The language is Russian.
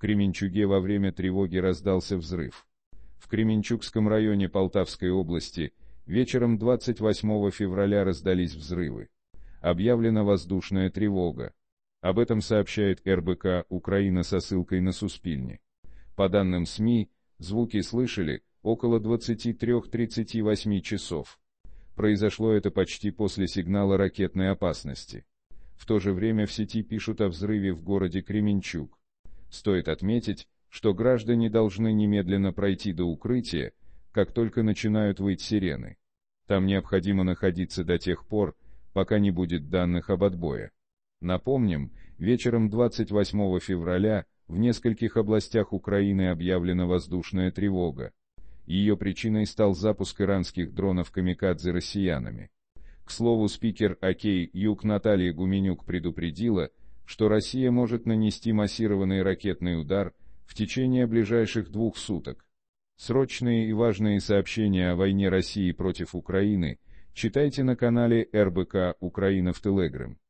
Кременчуге во время тревоги раздался взрыв. В Кременчугском районе Полтавской области вечером 28 февраля раздались взрывы. Объявлена воздушная тревога. Об этом сообщает РБК «Украина» со ссылкой на Суспильни. По данным СМИ, звуки слышали около 23-38 часов. Произошло это почти после сигнала ракетной опасности. В то же время в сети пишут о взрыве в городе Кременчуг. Стоит отметить, что граждане должны немедленно пройти до укрытия, как только начинают выть сирены. Там необходимо находиться до тех пор, пока не будет данных об отбое. Напомним, вечером 28 февраля в нескольких областях Украины объявлена воздушная тревога. Ее причиной стал запуск иранских дронов «Камикадзе» россиянами. К слову, спикер Окей Юг Наталья Гуменюк предупредила, что Россия может нанести массированный ракетный удар в течение ближайших двух суток. Срочные и важные сообщения о войне России против Украины читайте на канале РБК «Украина в Телеграм».